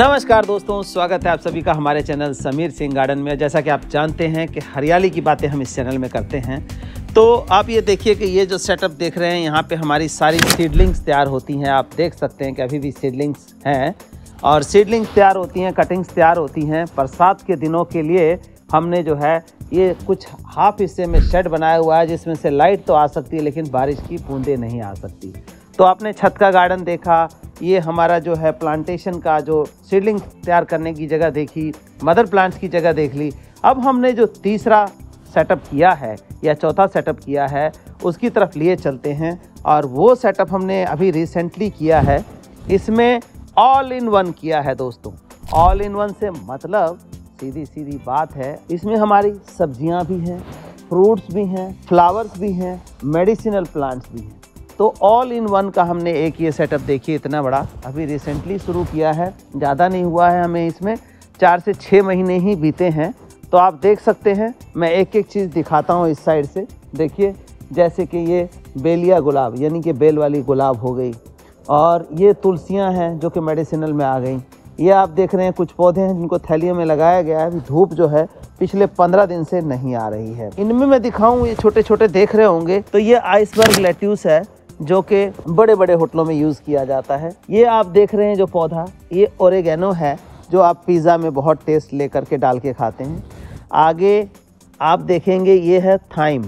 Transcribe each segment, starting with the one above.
नमस्कार दोस्तों स्वागत है आप सभी का हमारे चैनल समीर सिंह गार्डन में जैसा कि आप जानते हैं कि हरियाली की बातें हम इस चैनल में करते हैं तो आप ये देखिए कि ये जो सेटअप देख रहे हैं यहाँ पे हमारी सारी सीडलिंग्स तैयार होती हैं आप देख सकते हैं कि अभी भी सीडलिंग्स हैं और सीडलिंग्स तैयार होती हैं कटिंग्स तैयार होती हैं बरसात के दिनों के लिए हमने जो है ये कुछ हाफ हिस्से में शेड बनाया हुआ है जिसमें से लाइट तो आ सकती है लेकिन बारिश की बूंदें नहीं आ सकती तो आपने छत का गार्डन देखा ये हमारा जो है प्लांटेशन का जो सीडलिंग तैयार करने की जगह देखी मदर प्लांट्स की जगह देख ली अब हमने जो तीसरा सेटअप किया है या चौथा सेटअप किया है उसकी तरफ लिए चलते हैं और वो सेटअप हमने अभी रिसेंटली किया है इसमें ऑल इन वन किया है दोस्तों ऑल इन वन से मतलब सीधी सीधी बात है इसमें हमारी सब्जियां भी हैं फ्रूट्स भी हैं फ्लावर्स भी हैं मेडिसिनल प्लांट्स भी हैं तो ऑल इन वन का हमने एक ये सेटअप देखिए इतना बड़ा अभी रिसेंटली शुरू किया है ज़्यादा नहीं हुआ है हमें इसमें चार से छः महीने ही बीते हैं तो आप देख सकते हैं मैं एक एक चीज़ दिखाता हूँ इस साइड से देखिए जैसे कि ये बेलिया गुलाब यानी कि बेल वाली गुलाब हो गई और ये तुलसियाँ हैं जो कि मेडिसिनल में आ गई ये आप देख रहे हैं कुछ पौधे हैं जिनको थैलियों में लगाया गया है अभी धूप जो है पिछले पंद्रह दिन से नहीं आ रही है इनमें मैं दिखाऊं ये छोटे छोटे देख रहे होंगे तो ये आइसबर्ग लेट्यूस है जो कि बड़े बड़े होटलों में यूज़ किया जाता है ये आप देख रहे हैं जो पौधा ये ओरेगेनो है जो आप पिज़्ज़ा में बहुत टेस्ट ले करके डाल के खाते हैं आगे आप देखेंगे ये है थाइम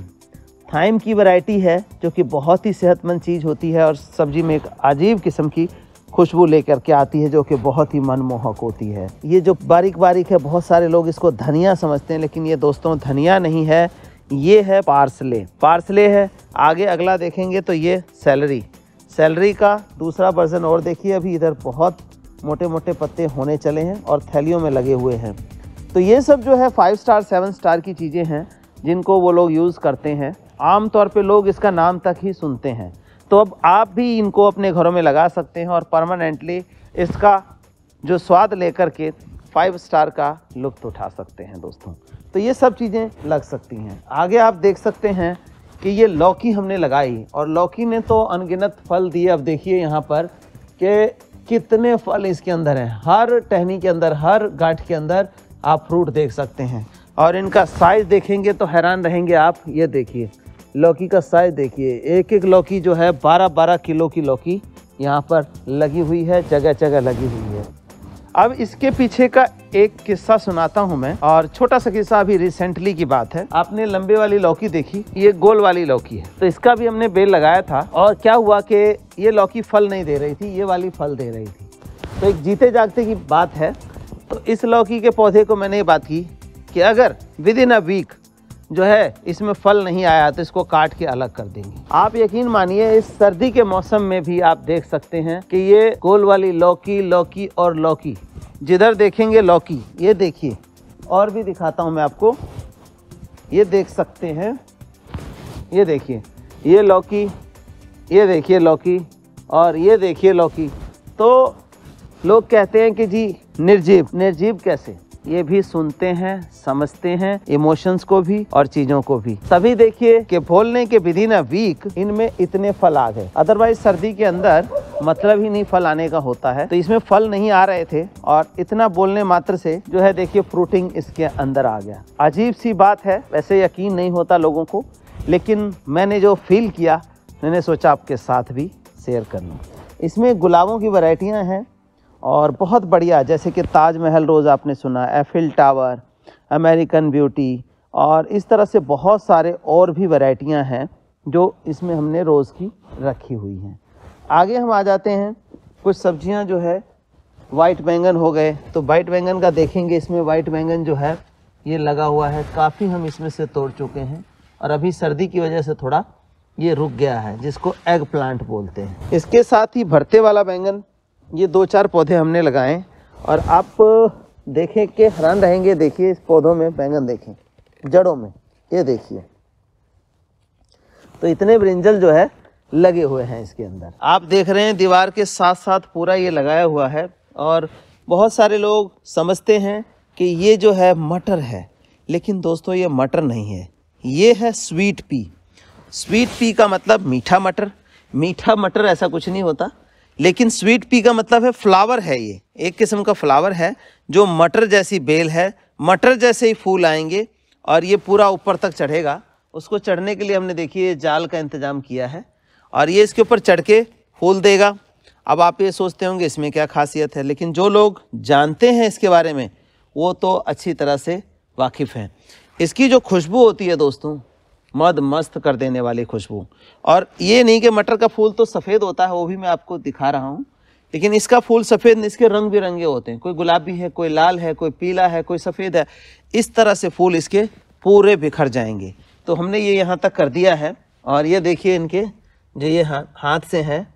थाइम की वैरायटी है जो कि बहुत ही सेहतमंद चीज़ होती है और सब्जी में एक अजीब किस्म की खुशबू लेकर के आती है जो कि बहुत ही मनमोहक होती है ये जो बारीक बारीक है बहुत सारे लोग इसको धनिया समझते हैं लेकिन ये दोस्तों धनिया नहीं है ये है पार्सले पार्सले है आगे अगला देखेंगे तो ये सैलरी सैलरी का दूसरा वर्जन और देखिए अभी इधर बहुत मोटे मोटे पत्ते होने चले हैं और थैलियों में लगे हुए हैं तो ये सब जो है फाइव स्टार सेवन स्टार की चीज़ें हैं जिनको वो लोग यूज़ करते हैं आम तौर पे लोग इसका नाम तक ही सुनते हैं तो अब आप भी इनको अपने घरों में लगा सकते हैं और परमानेंटली इसका जो स्वाद लेकर के फाइव स्टार का लुत्फ उठा सकते हैं दोस्तों तो ये सब चीज़ें लग सकती हैं आगे आप देख सकते हैं कि ये लौकी हमने लगाई और लौकी ने तो अनगिनत फल दिए अब देखिए यहाँ पर कि कितने फल इसके अंदर हैं हर टहनी के अंदर हर गाठ के अंदर आप फ्रूट देख सकते हैं और इनका साइज़ देखेंगे तो हैरान रहेंगे आप ये देखिए लौकी का साइज़ देखिए एक एक लौकी जो है बारह बारह किलो की लौकी यहाँ पर लगी हुई है जगह जगह लगी हुई है अब इसके पीछे का एक किस्सा सुनाता हूं मैं और छोटा सा किस्सा अभी रिसेंटली की बात है आपने लंबे वाली लौकी देखी ये गोल वाली लौकी है तो इसका भी हमने बेल लगाया था और क्या हुआ कि ये लौकी फल नहीं दे रही थी ये वाली फल दे रही थी तो एक जीते जागते की बात है तो इस लौकी के पौधे को मैंने ये बात की कि अगर विद इन अ वीक जो है इसमें फल नहीं आया तो इसको काट के अलग कर देंगे आप यकीन मानिए इस सर्दी के मौसम में भी आप देख सकते हैं कि ये गोल वाली लौकी लौकी और लौकी जिधर देखेंगे लौकी ये देखिए और भी दिखाता हूँ मैं आपको ये देख सकते हैं ये देखिए ये लौकी ये देखिए लौकी और ये देखिए लौकी तो लोग कहते हैं कि जी निर्जीव निर्जीव कैसे ये भी सुनते हैं समझते हैं इमोशंस को भी और चीजों को भी तभी देखिए कि बोलने के विधि ना वीक इनमें इतने फल आ गए अदरवाइज सर्दी के अंदर मतलब ही नहीं फल आने का होता है तो इसमें फल नहीं आ रहे थे और इतना बोलने मात्र से जो है देखिए फ्रूटिंग इसके अंदर आ गया अजीब सी बात है वैसे यकीन नहीं होता लोगों को लेकिन मैंने जो फील किया मैंने सोचा आपके साथ भी शेयर कर लूँ इसमें गुलाबों की वैरायटियाँ हैं और बहुत बढ़िया जैसे कि ताजमहल रोज़ आपने सुना एफिल टावर अमेरिकन ब्यूटी और इस तरह से बहुत सारे और भी वैरायटियां हैं जो इसमें हमने रोज़ की रखी हुई हैं आगे हम आ जाते हैं कुछ सब्जियां जो है वाइट बैंगन हो गए तो वाइट बैंगन का देखेंगे इसमें वाइट बैंगन जो है ये लगा हुआ है काफ़ी हम इसमें से तोड़ चुके हैं और अभी सर्दी की वजह से थोड़ा ये रुक गया है जिसको एग प्लांट बोलते हैं इसके साथ ही भरते वाला बैंगन ये दो चार पौधे हमने लगाए और आप देखें कि हैरान रहेंगे देखिए इस पौधों में बैंगन देखें जड़ों में ये देखिए तो इतने ब्रिंजल जो है लगे हुए हैं इसके अंदर आप देख रहे हैं दीवार के साथ साथ पूरा ये लगाया हुआ है और बहुत सारे लोग समझते हैं कि ये जो है मटर है लेकिन दोस्तों ये मटर नहीं है ये है स्वीट पी स्वीट पी का मतलब मीठा मटर मीठा मटर ऐसा कुछ नहीं होता लेकिन स्वीट पी का मतलब है फ्लावर है ये एक किस्म का फ्लावर है जो मटर जैसी बेल है मटर जैसे ही फूल आएंगे और ये पूरा ऊपर तक चढ़ेगा उसको चढ़ने के लिए हमने देखिए ये जाल का इंतज़ाम किया है और ये इसके ऊपर चढ़ के फूल देगा अब आप ये सोचते होंगे इसमें क्या खासियत है लेकिन जो लोग जानते हैं इसके बारे में वो तो अच्छी तरह से वाकिफ़ हैं इसकी जो खुशबू होती है दोस्तों मद मस्त कर देने वाली खुशबू और ये नहीं कि मटर का फूल तो सफ़ेद होता है वो भी मैं आपको दिखा रहा हूँ लेकिन इसका फूल सफ़ेद इसके रंग बिरंगे होते हैं कोई गुलाबी है कोई लाल है कोई पीला है कोई सफ़ेद है इस तरह से फूल इसके पूरे बिखर जाएंगे तो हमने ये यहाँ तक कर दिया है और ये देखिए इनके जो ये हाथ से हैं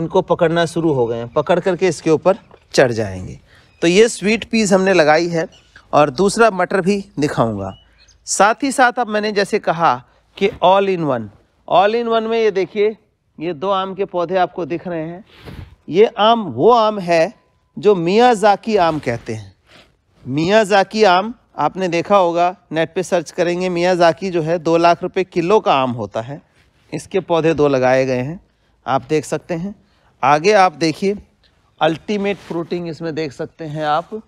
इनको पकड़ना शुरू हो गए हैं पकड़ करके इसके ऊपर चढ़ जाएंगे तो ये स्वीट पीस हमने लगाई है और दूसरा मटर भी दिखाऊंगा साथ ही साथ अब मैंने जैसे कहा कि all in one all in one में ये देखिए ये दो आम के पौधे आपको दिख रहे हैं ये आम वो आम है जो मियाजाकी आम कहते हैं मियाजाकी आम आपने देखा होगा नेट पे सर्च करेंगे मियाजाकी जो है दो लाख रुपए किलो का आम होता है इसके पौधे दो लगाए गए हैं आप देख सकते हैं आगे आप देखिए अल्टीमेट फ्रूटिंग इसमें देख सकते हैं आप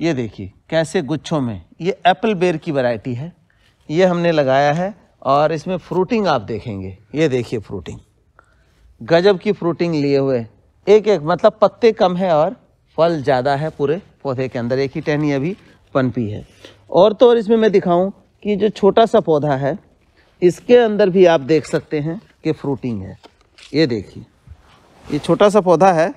ये देखिए कैसे गुच्छों में ये एप्पल बेर की वैरायटी है ये हमने लगाया है और इसमें फ्रूटिंग आप देखेंगे ये देखिए फ्रूटिंग गजब की फ्रूटिंग लिए हुए एक एक मतलब पत्ते कम है और फल ज़्यादा है पूरे पौधे के अंदर एक ही टहनी अभी पनपी है और तो और इसमें मैं दिखाऊं कि जो छोटा सा पौधा है इसके अंदर भी आप देख सकते हैं कि फ्रूटिंग है ये देखिए ये छोटा सा पौधा है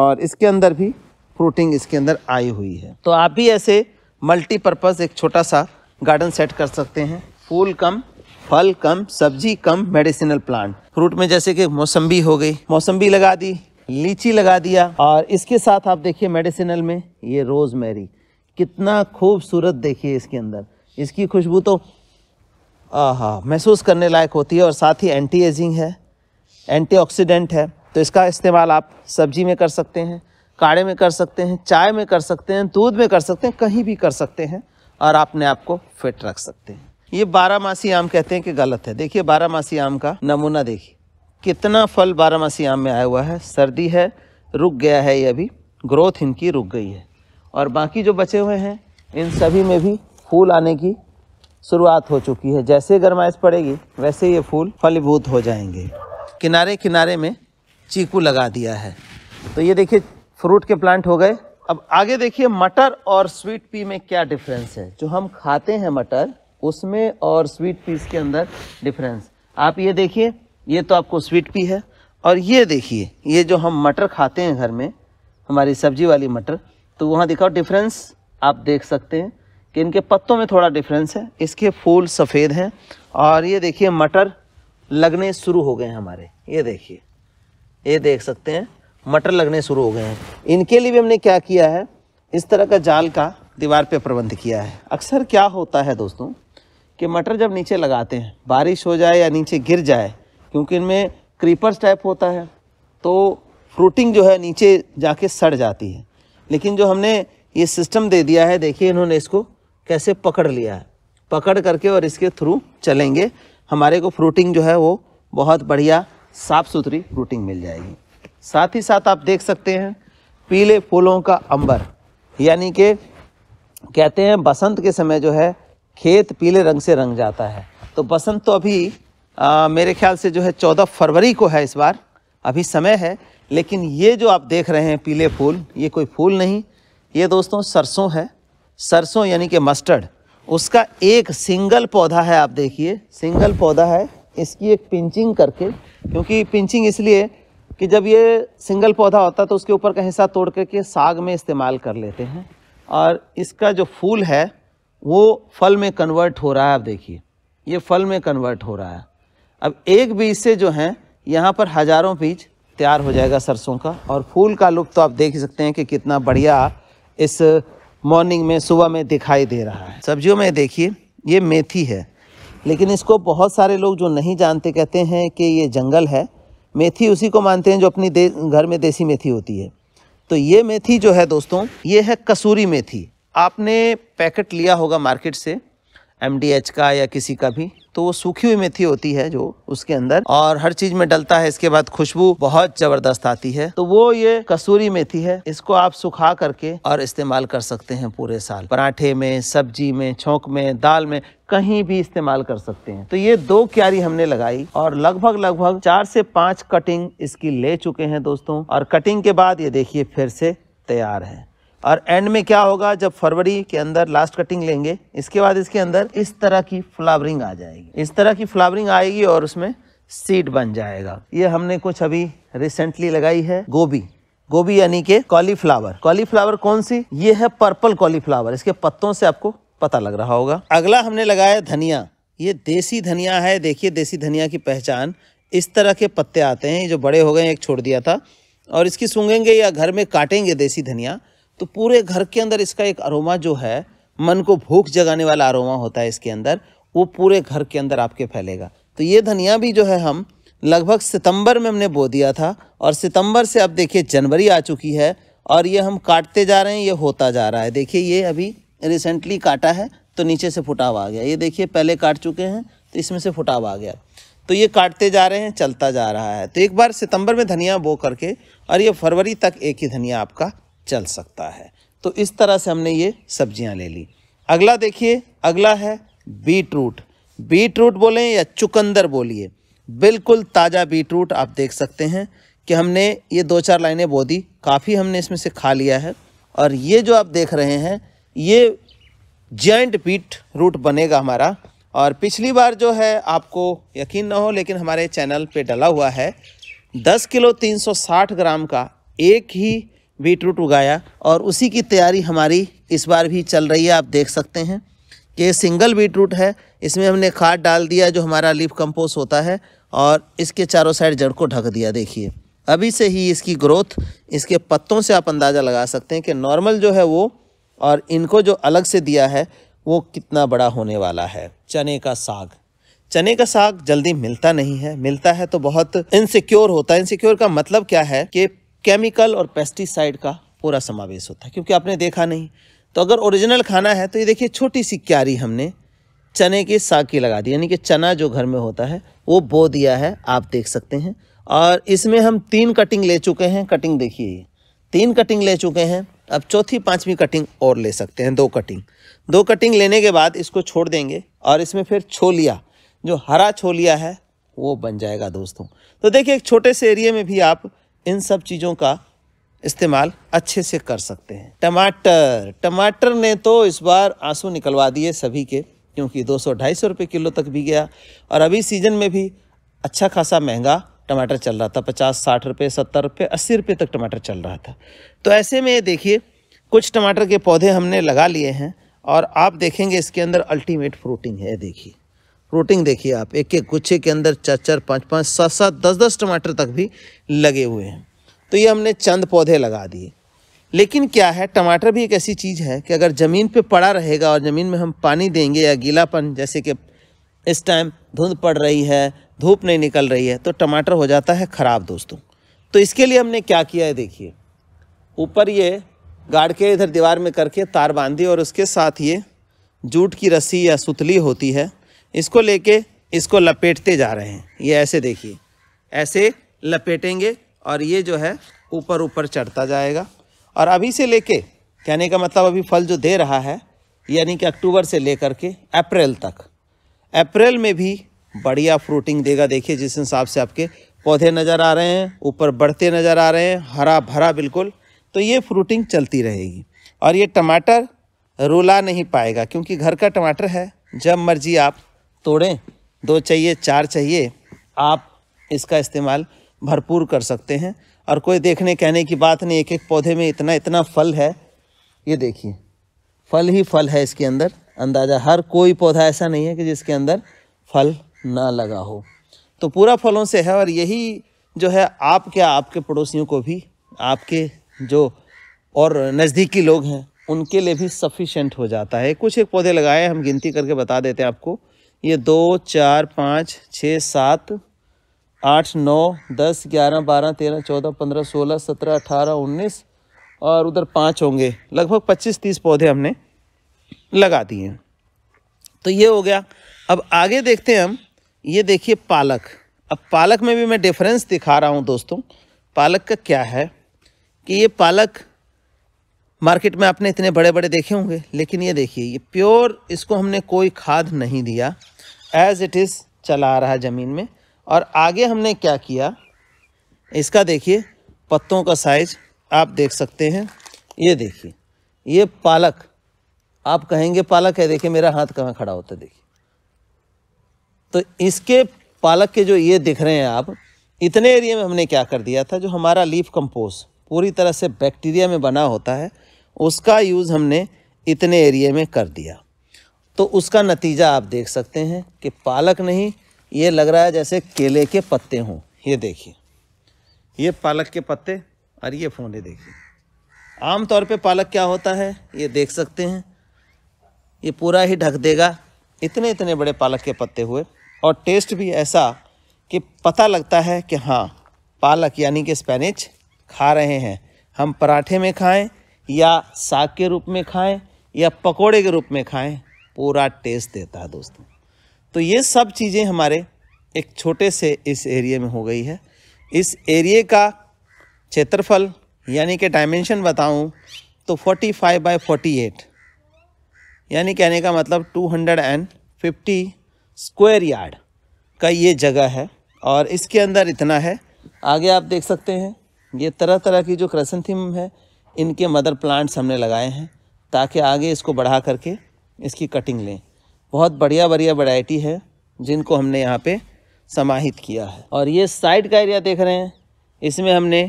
और इसके अंदर भी फ्रूटिंग इसके अंदर आई हुई है तो आप भी ऐसे मल्टीपर्पज़ एक छोटा सा गार्डन सेट कर सकते हैं फूल कम फल कम सब्जी कम मेडिसिनल प्लांट फ्रूट में जैसे कि मौसम्बी हो गई मौसम्बी लगा दी लीची लगा दिया और इसके साथ आप देखिए मेडिसिनल में ये रोज़मेरी कितना खूबसूरत देखिए इसके अंदर इसकी खुशबू तो आहा महसूस करने लायक होती है और साथ ही एंटी एजिंग है एंटीऑक्सीडेंट है तो इसका इस्तेमाल आप सब्जी में कर सकते हैं काढ़े में कर सकते हैं चाय में कर सकते हैं दूध में कर सकते हैं कहीं भी कर सकते हैं और अपने आप को फिट रख सकते हैं ये मासी आम कहते हैं कि गलत है देखिए मासी आम का नमूना देखिए कितना फल मासी आम में आया हुआ है सर्दी है रुक गया है ये अभी ग्रोथ इनकी रुक गई है और बाकी जो बचे हुए हैं इन सभी में भी फूल आने की शुरुआत हो चुकी है जैसे गर्माइश पड़ेगी वैसे ये फूल फलीभूत हो जाएंगे किनारे किनारे में चीकू लगा दिया है तो ये देखिए फ्रूट के प्लांट हो गए अब आगे देखिए मटर और स्वीट पी में क्या डिफरेंस है जो हम खाते हैं मटर उसमें और स्वीट पीस के अंदर डिफरेंस आप ये देखिए ये तो आपको स्वीट पी है और ये देखिए ये जो हम मटर खाते हैं घर में हमारी सब्जी वाली मटर तो वहाँ दिखाओ डिफरेंस आप देख सकते हैं कि इनके पत्तों में थोड़ा डिफरेंस है इसके फूल सफ़ेद हैं और ये देखिए मटर लगने शुरू हो गए हैं हमारे ये देखिए ये देख सकते हैं मटर लगने शुरू हो गए हैं इनके लिए भी हमने क्या किया है इस तरह का जाल का दीवार पे प्रबंध किया है अक्सर क्या होता है दोस्तों कि मटर जब नीचे लगाते हैं बारिश हो जाए या नीचे गिर जाए क्योंकि इनमें क्रीपर्स टाइप होता है तो फ्रूटिंग जो है नीचे जाके सड़ जाती है लेकिन जो हमने ये सिस्टम दे दिया है देखिए इन्होंने इसको कैसे पकड़ लिया है पकड़ करके और इसके थ्रू चलेंगे हमारे को फ्रूटिंग जो है वो बहुत बढ़िया साफ़ सुथरी फ्रूटिंग मिल जाएगी साथ ही साथ आप देख सकते हैं पीले फूलों का अंबर यानी कि कहते हैं बसंत के समय जो है खेत पीले रंग से रंग जाता है तो बसंत तो अभी आ, मेरे ख्याल से जो है चौदह फरवरी को है इस बार अभी समय है लेकिन ये जो आप देख रहे हैं पीले फूल ये कोई फूल नहीं ये दोस्तों सरसों है सरसों यानी कि मस्टर्ड उसका एक सिंगल पौधा है आप देखिए सिंगल पौधा है इसकी एक पिंचिंग करके क्योंकि पिंचिंग इसलिए कि जब ये सिंगल पौधा होता है तो उसके ऊपर का हिस्सा तोड़ करके साग में इस्तेमाल कर लेते हैं और इसका जो फूल है वो फल में कन्वर्ट हो रहा है आप देखिए ये फल में कन्वर्ट हो रहा है अब एक बीज से जो है यहाँ पर हज़ारों बीज तैयार हो जाएगा सरसों का और फूल का लुक तो आप देख सकते हैं कि कितना बढ़िया इस मॉर्निंग में सुबह में दिखाई दे रहा है सब्जियों में देखिए ये मेथी है लेकिन इसको बहुत सारे लोग जो नहीं जानते कहते हैं कि ये जंगल है मेथी उसी को मानते हैं जो अपनी घर में देसी मेथी होती है तो ये मेथी जो है दोस्तों ये है कसूरी मेथी आपने पैकेट लिया होगा मार्केट से एम का या किसी का भी तो वो सूखी हुई मेथी होती है जो उसके अंदर और हर चीज में डलता है इसके बाद खुशबू बहुत जबरदस्त आती है तो वो ये कसूरी मेथी है इसको आप सुखा करके और इस्तेमाल कर सकते हैं पूरे साल पराठे में सब्जी में छोंक में दाल में कहीं भी इस्तेमाल कर सकते हैं तो ये दो क्यारी हमने लगाई और लगभग लगभग चार से पांच कटिंग इसकी ले चुके हैं दोस्तों और कटिंग के बाद ये देखिए फिर से तैयार है और एंड में क्या होगा जब फरवरी के अंदर लास्ट कटिंग लेंगे इसके बाद इसके अंदर इस तरह की फ्लावरिंग आ जाएगी इस तरह की फ्लावरिंग आएगी और उसमें सीड बन जाएगा ये हमने कुछ अभी रिसेंटली लगाई है गोभी गोभी यानी के कॉलीफ्लावर कॉलीफ्लावर कौन सी ये है पर्पल कॉलीफ्लावर इसके पत्तों से आपको पता लग रहा होगा अगला हमने लगाया धनिया ये देसी धनिया है देखिए देसी धनिया की पहचान इस तरह के पत्ते आते हैं जो बड़े हो गए एक छोड़ दिया था और इसकी सूंघेंगे या घर में काटेंगे देसी धनिया तो पूरे घर के अंदर इसका एक अरोमा जो है मन को भूख जगाने वाला अरोमा होता है इसके अंदर वो पूरे घर के अंदर आपके फैलेगा तो ये धनिया भी जो है हम लगभग सितंबर में हमने बो दिया था और सितंबर से अब देखिए जनवरी आ चुकी है और ये हम काटते जा रहे हैं ये होता जा रहा है देखिए ये अभी रिसेंटली काटा है तो नीचे से फुटाव आ गया ये देखिए पहले काट चुके हैं तो इसमें से फुटाव आ गया तो ये काटते जा रहे हैं चलता जा रहा है तो एक बार सितंबर में धनिया बो करके और ये फरवरी तक एक ही धनिया आपका चल सकता है तो इस तरह से हमने ये सब्जियां ले ली अगला देखिए अगला है बीट रूट बीट रूट बोलें या चुकंदर बोलिए बिल्कुल ताज़ा बीट रूट आप देख सकते हैं कि हमने ये दो चार लाइनें बो दी काफ़ी हमने इसमें से खा लिया है और ये जो आप देख रहे हैं ये जॉइंट बीट रूट बनेगा हमारा और पिछली बार जो है आपको यकीन ना हो लेकिन हमारे चैनल पे डला हुआ है 10 किलो 360 ग्राम का एक ही बीटरूट उगाया और उसी की तैयारी हमारी इस बार भी चल रही है आप देख सकते हैं कि ये सिंगल बीटरूट है इसमें हमने खाद डाल दिया जो हमारा लीफ कंपोस्ट होता है और इसके चारों साइड जड़ को ढक दिया देखिए अभी से ही इसकी ग्रोथ इसके पत्तों से आप अंदाज़ा लगा सकते हैं कि नॉर्मल जो है वो और इनको जो अलग से दिया है वो कितना बड़ा होने वाला है चने का साग चने का साग जल्दी मिलता नहीं है मिलता है तो बहुत इनसिक्योर होता है इनसिक्योर का मतलब क्या है कि केमिकल और पेस्टिसाइड का पूरा समावेश होता है क्योंकि आपने देखा नहीं तो अगर ओरिजिनल खाना है तो ये देखिए छोटी सी क्यारी हमने चने के साग की लगा दी यानी कि चना जो घर में होता है वो बो दिया है आप देख सकते हैं और इसमें हम तीन कटिंग ले चुके हैं कटिंग देखिए तीन कटिंग ले चुके हैं अब चौथी पांचवी कटिंग और ले सकते हैं दो कटिंग दो कटिंग लेने के बाद इसको छोड़ देंगे और इसमें फिर छोलिया जो हरा छोलिया है वो बन जाएगा दोस्तों तो देखिए एक छोटे से एरिए में भी आप इन सब चीज़ों का इस्तेमाल अच्छे से कर सकते हैं टमाटर टमाटर ने तो इस बार आंसू निकलवा दिए सभी के क्योंकि 200-250 रुपए किलो तक भी गया और अभी सीजन में भी अच्छा खासा महंगा टमाटर चल रहा था पचास साठ रुपये सत्तर रुपये अस्सी रुपये तक टमाटर चल रहा था तो ऐसे में देखिए कुछ टमाटर के पौधे हमने लगा लिए हैं और आप देखेंगे इसके अंदर अल्टीमेट फ्रूटिंग है देखिए रूटिंग देखिए आप एक एक गुच्छे के अंदर चार चार पाँच पाँच सात सात दस दस टमाटर तक भी लगे हुए हैं तो ये हमने चंद पौधे लगा दिए लेकिन क्या है टमाटर भी एक ऐसी चीज़ है कि अगर ज़मीन पे पड़ा रहेगा और ज़मीन में हम पानी देंगे या गीलापन जैसे कि इस टाइम धुंध पड़ रही है धूप नहीं निकल रही है तो टमाटर हो जाता है ख़राब दोस्तों तो इसके लिए हमने क्या किया है देखिए ऊपर ये गाड़ के इधर दीवार में करके तार बांधी और उसके साथ ये जूट की रस्सी या सुतली होती है इसको लेके इसको लपेटते जा रहे हैं ये ऐसे देखिए ऐसे लपेटेंगे और ये जो है ऊपर ऊपर चढ़ता जाएगा और अभी से लेके कहने का मतलब अभी फल जो दे रहा है यानी कि अक्टूबर से लेकर के अप्रैल तक अप्रैल में भी बढ़िया फ्रूटिंग देगा देखिए जिस हिसाब से आपके पौधे नज़र आ रहे हैं ऊपर बढ़ते नज़र आ रहे हैं हरा भरा बिल्कुल तो ये फ्रूटिंग चलती रहेगी और ये टमाटर रुला नहीं पाएगा क्योंकि घर का टमाटर है जब मर्जी आप तोड़ें दो चाहिए चार चाहिए आप इसका इस्तेमाल भरपूर कर सकते हैं और कोई देखने कहने की बात नहीं एक एक पौधे में इतना इतना फल है ये देखिए फल ही फल है इसके अंदर अंदाज़ा हर कोई पौधा ऐसा नहीं है कि जिसके अंदर फल ना लगा हो तो पूरा फलों से है और यही जो है आप क्या आपके पड़ोसियों को भी आपके जो और नज़दीकी लोग हैं उनके लिए भी सफिशेंट हो जाता है कुछ एक पौधे लगाए हम गिनती करके बता देते हैं आपको ये दो चार पाँच छः सात आठ नौ दस ग्यारह बारह तेरह चौदह पंद्रह सोलह सत्रह अठारह उन्नीस और उधर पाँच होंगे लगभग पच्चीस तीस पौधे हमने लगा दिए हैं तो ये हो गया अब आगे देखते हैं हम ये देखिए पालक अब पालक में भी मैं डिफरेंस दिखा रहा हूँ दोस्तों पालक का क्या है कि ये पालक मार्केट में आपने इतने बड़े बड़े देखे होंगे लेकिन ये देखिए ये प्योर इसको हमने कोई खाद नहीं दिया एज इट इज़ चला आ रहा है ज़मीन में और आगे हमने क्या किया इसका देखिए पत्तों का साइज आप देख सकते हैं ये देखिए ये पालक आप कहेंगे पालक है देखिए मेरा हाथ कहाँ खड़ा होता है देखिए तो इसके पालक के जो ये दिख रहे हैं आप इतने एरिया में हमने क्या कर दिया था जो हमारा लीफ कंपोस्ट पूरी तरह से बैक्टीरिया में बना होता है उसका यूज़ हमने इतने एरिया में कर दिया तो उसका नतीजा आप देख सकते हैं कि पालक नहीं ये लग रहा है जैसे केले के पत्ते हों ये देखिए ये पालक के पत्ते और ये फोने देखिए आम तौर पे पालक क्या होता है ये देख सकते हैं ये पूरा ही ढक देगा इतने इतने बड़े पालक के पत्ते हुए और टेस्ट भी ऐसा कि पता लगता है कि हाँ पालक यानी कि स्पेनिच खा रहे हैं हम पराठे में खाएं या साग के रूप में खाएं या पकोड़े के रूप में खाएं पूरा टेस्ट देता है दोस्तों तो ये सब चीज़ें हमारे एक छोटे से इस एरिए में हो गई है इस एरिए का क्षेत्रफल यानी कि डायमेंशन बताऊं तो 45 फाइव बाई फोर्टी यानी कहने का मतलब 250 स्क्वायर यार्ड का ये जगह है और इसके अंदर इतना है आगे आप देख सकते हैं ये तरह तरह की जो क्रसनथिम है इनके मदर प्लांट्स हमने लगाए हैं ताकि आगे इसको बढ़ा करके इसकी कटिंग लें बहुत बढ़िया बढ़िया वैरायटी है जिनको हमने यहाँ पे समाहित किया है और ये साइड का एरिया देख रहे हैं इसमें हमने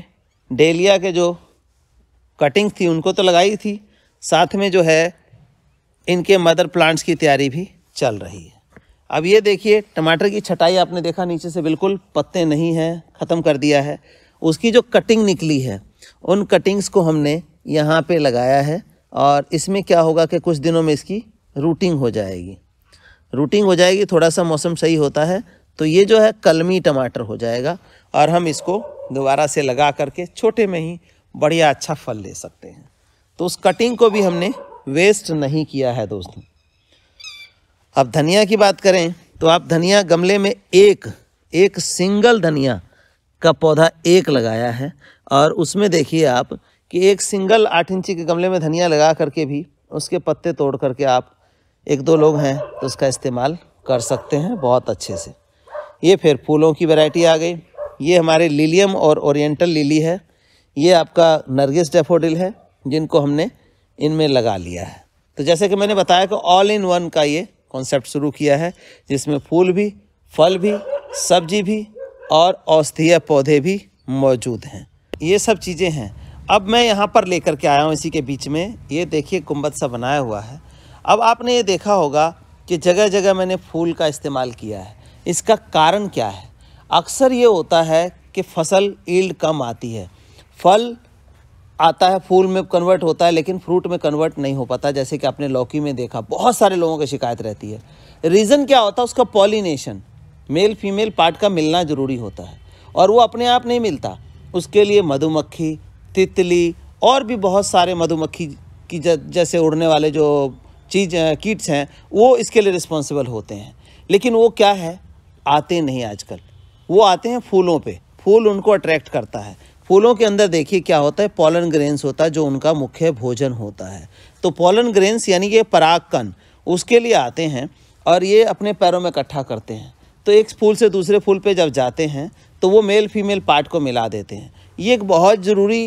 डेलिया के जो कटिंग थी उनको तो लगाई थी साथ में जो है इनके मदर प्लांट्स की तैयारी भी चल रही है अब ये देखिए टमाटर की छटाई आपने देखा नीचे से बिल्कुल पत्ते नहीं हैं ख़त्म कर दिया है उसकी जो कटिंग निकली है उन कटिंग्स को हमने यहाँ पे लगाया है और इसमें क्या होगा कि कुछ दिनों में इसकी रूटिंग हो जाएगी रूटिंग हो जाएगी थोड़ा सा मौसम सही होता है तो ये जो है कलमी टमाटर हो जाएगा और हम इसको दोबारा से लगा करके छोटे में ही बढ़िया अच्छा फल ले सकते हैं तो उस कटिंग को भी हमने वेस्ट नहीं किया है दोस्तों अब धनिया की बात करें तो आप धनिया गमले में एक एक सिंगल धनिया का पौधा एक लगाया है और उसमें देखिए आप कि एक सिंगल आठ इंची के गमले में धनिया लगा करके भी उसके पत्ते तोड़ करके आप एक दो लोग हैं तो उसका इस्तेमाल कर सकते हैं बहुत अच्छे से ये फिर फूलों की वैरायटी आ गई ये हमारे लिलियम और ओरिएंटल लिली है ये आपका नरगिस डेफोडिल है जिनको हमने इनमें लगा लिया है तो जैसे कि मैंने बताया कि ऑल इन वन का ये कॉन्सेप्ट शुरू किया है जिसमें फूल भी फल भी सब्जी भी और औषधीय पौधे भी मौजूद हैं ये सब चीज़ें हैं अब मैं यहाँ पर लेकर के आया हूँ इसी के बीच में ये देखिए गुम्बद सा बनाया हुआ है अब आपने ये देखा होगा कि जगह जगह मैंने फूल का इस्तेमाल किया है इसका कारण क्या है अक्सर ये होता है कि फसल ईल्ड कम आती है फल आता है फूल में कन्वर्ट होता है लेकिन फ्रूट में कन्वर्ट नहीं हो पाता जैसे कि आपने लौकी में देखा बहुत सारे लोगों की शिकायत रहती है रीज़न क्या होता है उसका पॉलिनेशन मेल फीमेल पार्ट का मिलना ज़रूरी होता है और वो अपने आप नहीं मिलता उसके लिए मधुमक्खी तितली और भी बहुत सारे मधुमक्खी की जैसे उड़ने वाले जो चीज किट्स हैं वो इसके लिए रिस्पॉन्सिबल होते हैं लेकिन वो क्या है आते नहीं आजकल वो आते हैं फूलों पे फूल उनको अट्रैक्ट करता है फूलों के अंदर देखिए क्या होता है पॉलन ग्रेन्स होता है जो उनका मुख्य भोजन होता है तो पॉलन ग्रेन्स यानी ये परागकन उसके लिए आते हैं और ये अपने पैरों में इकट्ठा करते हैं तो एक फूल से दूसरे फूल पे जब जाते हैं तो वो मेल फीमेल पार्ट को मिला देते हैं ये एक बहुत ज़रूरी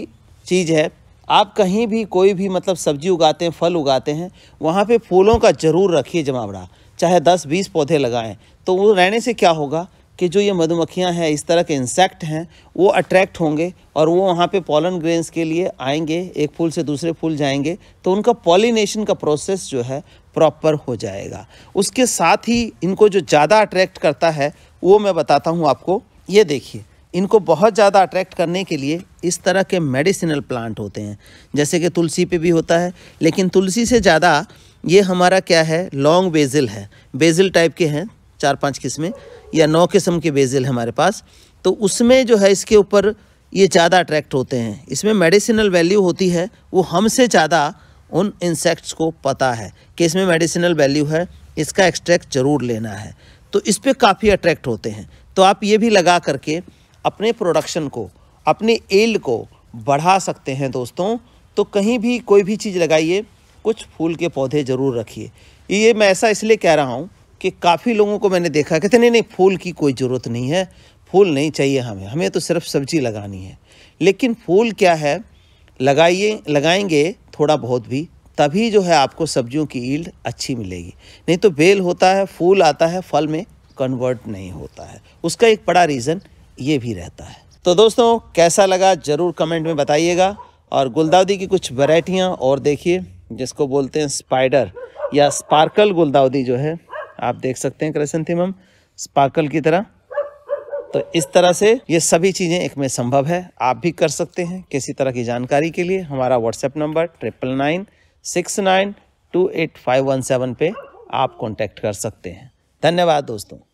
चीज़ है आप कहीं भी कोई भी मतलब सब्जी उगाते हैं फल उगाते हैं वहाँ पे फूलों का ज़रूर रखिए जमावड़ा चाहे 10-20 पौधे लगाएं तो वो रहने से क्या होगा कि जो ये मधुमक्खियाँ हैं इस तरह के इंसेक्ट हैं वो अट्रैक्ट होंगे और वो वहाँ पे पॉलन ग्रेन्स के लिए आएंगे एक फूल से दूसरे फूल जाएंगे तो उनका पॉलिनेशन का प्रोसेस जो है प्रॉपर हो जाएगा उसके साथ ही इनको जो ज़्यादा अट्रैक्ट करता है वो मैं बताता हूँ आपको ये देखिए इनको बहुत ज़्यादा अट्रैक्ट करने के लिए इस तरह के मेडिसिनल प्लांट होते हैं जैसे कि तुलसी पे भी होता है लेकिन तुलसी से ज़्यादा ये हमारा क्या है लॉन्ग बेजिल है बेजिल टाइप के हैं चार पांच किस्में या नौ किस्म के बेजिल हमारे पास तो उसमें जो है इसके ऊपर ये ज़्यादा अट्रैक्ट होते हैं इसमें मेडिसिनल वैल्यू होती है वो हमसे ज़्यादा उन इंसेक्ट्स को पता है कि इसमें मेडिसिनल वैल्यू है इसका एक्सट्रैक्ट ज़रूर लेना है तो इस पर काफ़ी अट्रैक्ट होते हैं तो आप ये भी लगा करके अपने प्रोडक्शन को अपने एल को बढ़ा सकते हैं दोस्तों तो कहीं भी कोई भी चीज़ लगाइए कुछ फूल के पौधे ज़रूर रखिए ये मैं ऐसा इसलिए कह रहा हूँ कि काफ़ी लोगों को मैंने देखा कहते नहीं नहीं फूल की कोई ज़रूरत नहीं है फूल नहीं चाहिए हमें हमें तो सिर्फ सब्जी लगानी है लेकिन फूल क्या है लगाइए लगाएंगे थोड़ा बहुत भी तभी जो है आपको सब्जियों की ईल्ड अच्छी मिलेगी नहीं तो बेल होता है फूल आता है फल में कन्वर्ट नहीं होता है उसका एक बड़ा रीज़न ये भी रहता है तो दोस्तों कैसा लगा ज़रूर कमेंट में बताइएगा और गुलदाउदी की कुछ वैरायटियाँ और देखिए जिसको बोलते हैं स्पाइडर या स्पार्कल गुलदाउदी जो है आप देख सकते हैं क्रेसेंथिमम स्पार्कल की तरह तो इस तरह से ये सभी चीज़ें एक में संभव है आप भी कर सकते हैं किसी तरह की जानकारी के लिए हमारा WhatsApp number triple nine six nine two eight five one seven पे आप कांटेक्ट कर सकते हैं धन्यवाद दोस्तों